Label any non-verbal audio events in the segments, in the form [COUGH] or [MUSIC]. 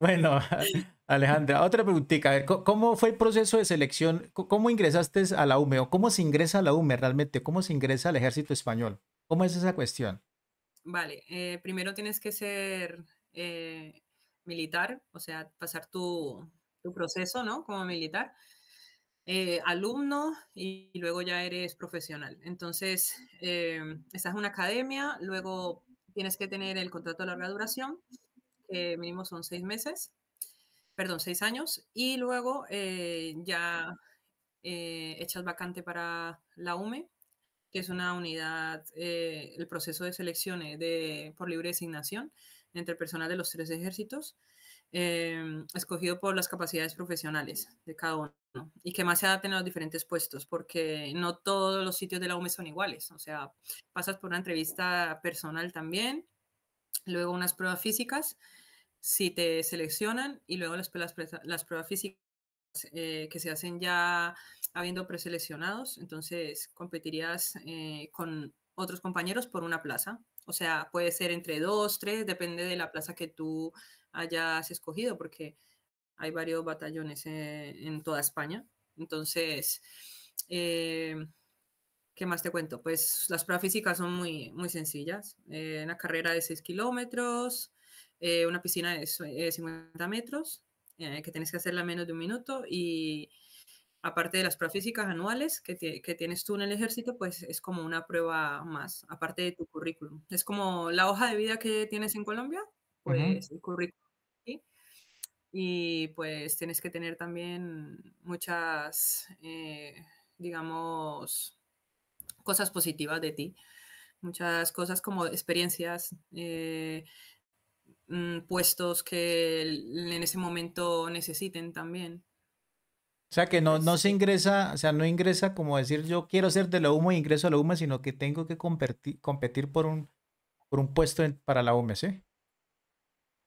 Bueno, Alejandra, otra preguntita. A ver, ¿cómo fue el proceso de selección? ¿Cómo ingresaste a la UME cómo se ingresa a la UME realmente? ¿Cómo se ingresa al ejército español? ¿Cómo es esa cuestión? Vale, eh, primero tienes que ser eh, militar, o sea, pasar tu, proceso, ¿no? Como militar. Eh, alumno y, luego ya eres profesional. Entonces, estás en una academia, luego tienes que tener el contrato de larga duración que mínimo son seis meses, perdón, seis años, y luego eh, ya eh, echas vacante para la UME, que es una unidad, eh, el proceso de selección de, por libre designación entre personal de los tres ejércitos, em, escogido por las capacidades profesionales de cada uno y que más se adapten a los diferentes puestos, porque no todos los sitios de la UME son iguales, o sea, pasas por una entrevista personal también, luego unas pruebas físicas, si te seleccionan, y luego las, pruebas físicas eh, que se hacen ya habiendo preseleccionados, entonces competirías eh, con otros compañeros por una plaza. O sea, puede ser entre dos, tres, depende de la plaza que tú hayas escogido, porque hay varios batallones eh, en, toda España. Entonces, ¿Qué más te cuento? Pues las pruebas físicas son muy, muy sencillas. Eh, una carrera de 6 kilómetros, eh, una piscina de 50 eh, metros, que tienes que hacerla menos de un minuto. Y aparte de las pruebas físicas anuales que, tienes tú en el ejército, pues es como una prueba más, aparte de tu currículum. Es como la hoja de vida que tienes en Colombia, pues el currículum. Y pues tienes que tener también muchas, digamos, cosas positivas de ti, muchas cosas como experiencias, eh, mm, puestos que en ese momento necesiten también. O sea, que no, se ingresa, o sea, no ingresa como decir yo quiero ser de la UMA e ingreso a la UMA, sino que tengo que competir, por, un, un puesto para la UMS. ¿sí?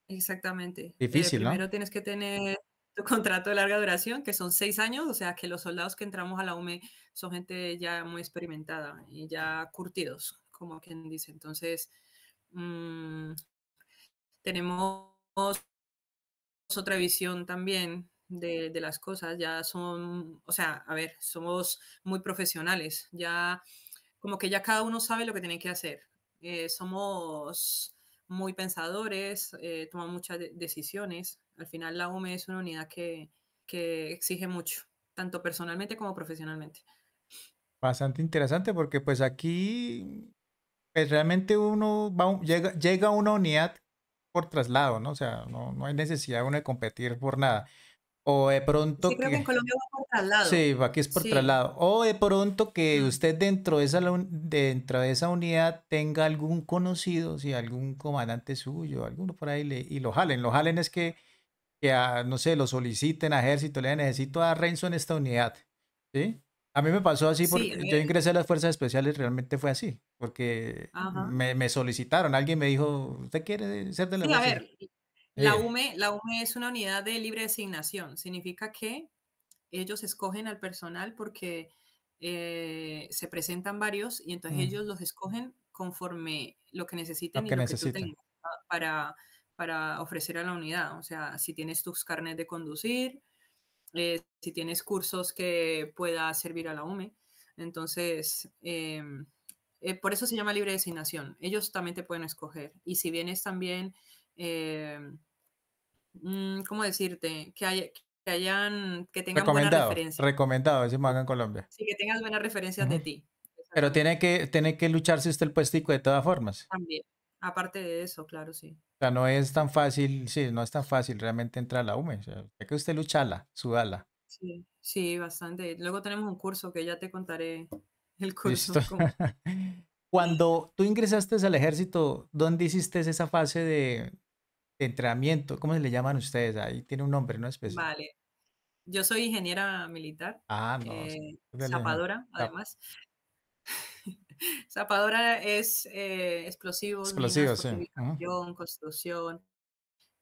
Exactamente. Eh, Difícil, ¿no? Primero tienes que tener tu contrato de larga duración, que son seis años, o sea que los soldados que entramos a la UME son gente ya muy experimentada y ya curtidos, como quien dice. Entonces, mm, tenemos otra visión también de, las cosas, ya son, o sea, a ver, somos muy profesionales, ya como que ya cada uno sabe lo que tiene que hacer. Eh, somos muy pensadores, eh, toman muchas decisiones, al final la UME es una unidad que, que exige mucho, tanto personalmente como profesionalmente. Bastante interesante porque pues aquí pues, realmente uno va, llega, llega a una unidad por traslado, ¿no? O sea, no, no hay necesidad uno de competir por nada. O de pronto. Sí, creo que, en Colombia va por traslado. Sí, aquí es por traslado. O de pronto que usted dentro de, esa, dentro de esa unidad tenga algún conocido, si algún comandante suyo, alguno por ahí, le, y lo jalen. Lo jalen es que que, a, no sé, lo soliciten a ejército, le necesito a Renzo en esta unidad, ¿sí? A mí me pasó así porque yo eh. ingresé a las fuerzas especiales, realmente fue así, porque me, me, solicitaron, alguien me dijo, ¿usted quiere ser de la a ver, la eh. UME, la UME es una unidad de libre designación, significa que ellos escogen al personal porque eh, se presentan varios y entonces mm. ellos los escogen conforme lo que necesiten y lo que para, para ofrecer a la unidad. O sea, si tienes tus carnet de conducir, eh, si tienes cursos que pueda servir a la UME. Entonces, em, eh, por eso se llama libre designación. Ellos también te pueden escoger. Y si vienes también, em, mm, ¿cómo decirte? Que, que hayan, que tengan buena referencia. Recomendado, decimos en Colombia. Sí, que tengas buenas referencias de ti. Pero tiene que, tiene que lucharse usted el puestico de todas formas. También, Aparte de eso, claro, sí. O sea, no es tan fácil, sí, no es tan fácil realmente entrar a la UME. hay que usted lucharla, sudala. Sí, sí, bastante. Luego tenemos un curso que ya te contaré el curso. [LAUGHS] [LAUGHS] Cuando tú ingresaste al ejército, ¿dónde hiciste esa fase de, entrenamiento? ¿Cómo se le llaman ustedes? Ahí tiene un nombre, ¿no? Especial. Vale. Yo soy ingeniera militar. Ah, no. Eh, zapadora, ah, además. [LAUGHS] Zapadora es eh, explosivo, construcción,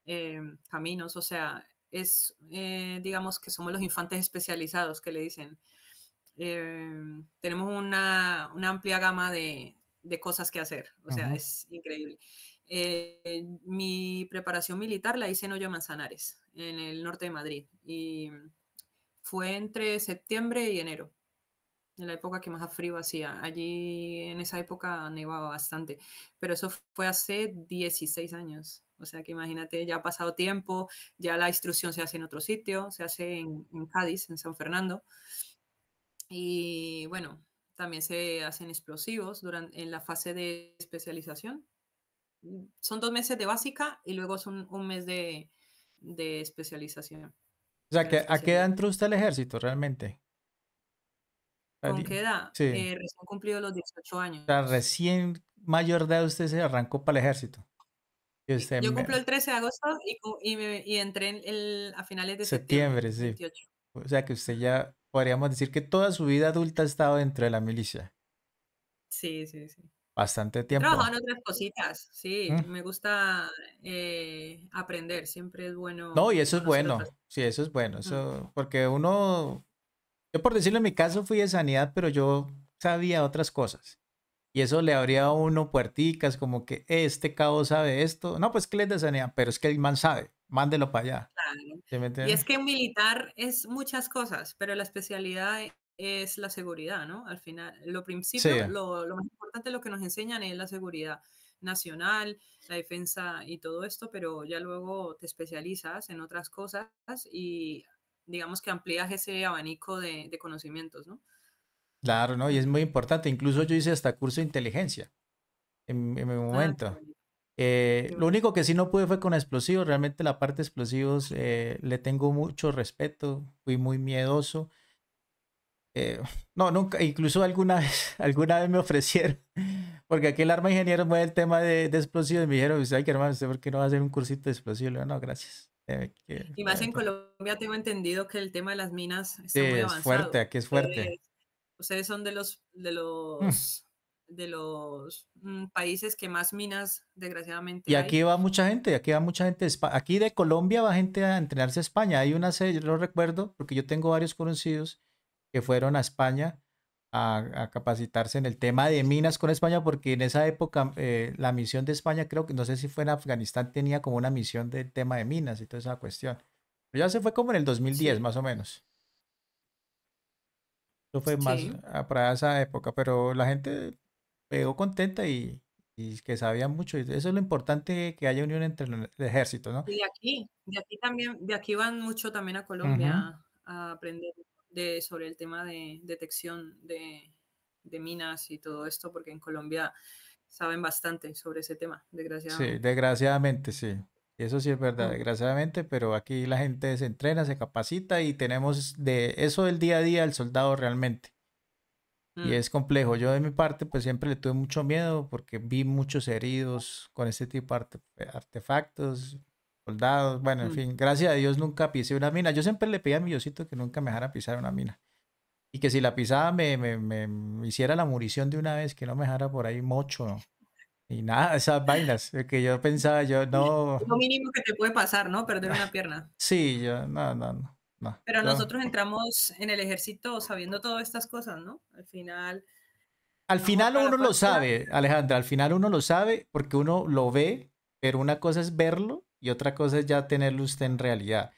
em, caminos, o sea, es, eh, digamos que somos los infantes especializados que le dicen. Em, tenemos una, amplia gama de, cosas que hacer, o sea, es increíble. Eh, mi preparación militar la hice en Hoyo Manzanares, en el norte de Madrid, y fue entre septiembre y enero en la época que más frío hacía. Allí en esa época nevaba bastante, pero eso fue hace 16 años. O sea que imagínate, ya ha pasado tiempo, ya la instrucción se hace en otro sitio, se hace en, Cádiz, en San Fernando. Y bueno, también se hacen explosivos durante, en la fase de especialización. Son dos meses de básica y luego son un mes de, especialización. O sea, que, ¿a qué edad entró usted al ejército realmente? ¿Con qué edad? Sí. Eh, recién cumplido los 18 años. O sea, recién mayor de edad usted se arrancó para el ejército. Yo cumplo el 13 de agosto y, entré a finales de septiembre. septiembre sí. O sea que usted ya podríamos decir que toda su vida adulta ha estado dentro de la milicia. Sí, sí, sí. Bastante tiempo. Trabajo en otras cositas, sí. Mm. Me gusta eh, aprender, siempre es bueno. No, y eso es bueno, sí, eso es bueno. Eso, Porque uno yo por decirlo en mi caso fui de sanidad, pero yo sabía otras cosas. Y eso le abría a uno puerticas, como que eh, este cabo sabe esto. No, pues que le es de sanidad, pero es que el man sabe, mándelo para allá. y es que militar es muchas cosas, pero la especialidad e, es la seguridad, ¿no? Al final, lo principal, lo, más importante, lo que nos enseñan es la seguridad nacional, la defensa y todo esto, pero ya luego te especializas en otras cosas y digamos que amplías ese abanico de, conocimientos, ¿no? Claro, ¿no? Y es muy importante. Incluso yo hice hasta curso de inteligencia en, mi ah, momento. Eh, lo único que sí no pude fue con explosivos. Realmente la parte de explosivos eh, le tengo mucho respeto. Fui muy miedoso. Eh, [LAUGHS] no, nunca. Incluso alguna [LAUGHS] vez, alguna vez me ofrecieron. Porque aquí el arma ingeniero mueve el tema de, explosivos. Y me dijeron, ay, qué, hermano? ¿Usted por qué no va a hacer un cursito de explosivos? Le digo, no, gracias. Eh, y más en Colombia tengo entendido que el tema de las minas está muy avanzado. Es fuerte, aquí es fuerte. Ustedes, son de los de mm. los de los mm, países que más minas, desgraciadamente. Y aquí va mucha gente, aquí va mucha gente. Aquí de Colombia va gente a entrenarse a España. Hay una serie, yo lo recuerdo, porque yo tengo varios conocidos que fueron a España a, capacitarse en el tema de minas con España, porque en esa época eh, la misión de España, creo que no sé si fue en Afganistán, tenía como una misión de tema de minas y toda esa cuestión. ya se fue como en el 2010, más o menos. Eso fue más para esa época, pero la gente pegó contenta y, y que sabía mucho. Eso es lo importante que haya unión entre el ejército, ¿no? Y aquí, de aquí también, de aquí van mucho también a Colombia a aprender sobre el tema de detección de, minas y todo esto, porque en Colombia saben bastante sobre ese tema, desgraciadamente. Sí, desgraciadamente, sí. Eso sí es verdad, mm. desgraciadamente, pero aquí la gente se entrena, se capacita y tenemos de eso el día a día el soldado realmente. Y mm. es complejo. Yo de mi parte, pues siempre le tuve mucho miedo porque vi muchos heridos con este tipo de artefactos, bueno, en mm. fin, gracias a Dios nunca pisé una mina. Yo siempre le pedí a mi Diosito que nunca me dejara pisar una mina. Y que si la pisaba me, hiciera la murición de una vez, que no me dejara por ahí mocho. Y nada, esas vainas eh, que yo pensaba, yo no... Lo mínimo que te puede pasar, ¿no? Perder una ah, pierna. Sí, yo, no, no, no. Pero nosotros entramos en el ejército sabiendo todas estas cosas, ¿no? Al final... Al final uno lo sabe, Alejandra, al final uno lo sabe porque uno lo ve, pero una cosa es verlo y otra cosa es ya tenerlo usted en realidad.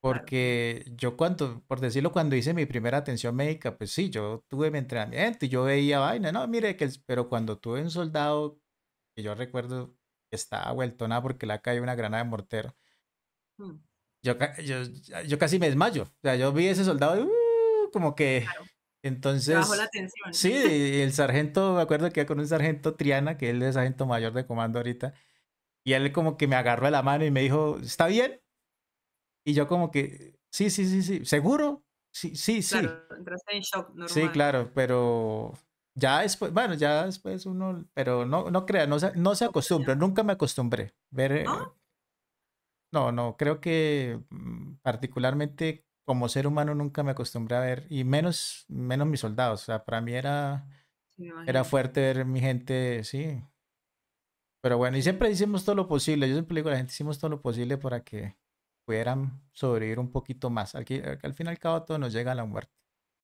Porque yo cuando, por decirlo, cuando hice mi primera atención médica, pues sí, yo tuve mi entrenamiento y yo veía vaina, no, mire, que pero cuando tuve un soldado, que yo recuerdo que estaba vuelto nada porque le caído una granada de mortero, mm. yo, yo, yo, casi me desmayo. O sea, yo vi ese soldado y, uh, como que... Entonces... [LAUGHS] Bajó la Sí, el sargento, me acuerdo que era con un sargento Triana, que él es sargento mayor de comando ahorita. Y él como que me agarró la mano y me dijo, ¿está bien? Y yo como que, sí, sí, sí, sí, ¿seguro? Sí, sí, sí. Claro, Sí, claro, pero ya después, bueno, ya después uno, pero no, no crea, no se, no se acostumbra, nunca me acostumbré. Ver, eh, No, no, creo que mm, particularmente como ser humano nunca me acostumbré a ver, y menos, menos mis soldados, o sea, para mí era, era fuerte ver mi gente, sí, pero bueno, y siempre hicimos todo lo posible. Yo siempre digo a la gente, hicimos todo lo posible para que pudieran sobrevivir un poquito más. Aquí, al fin y al cabo, todo nos llega a la muerte.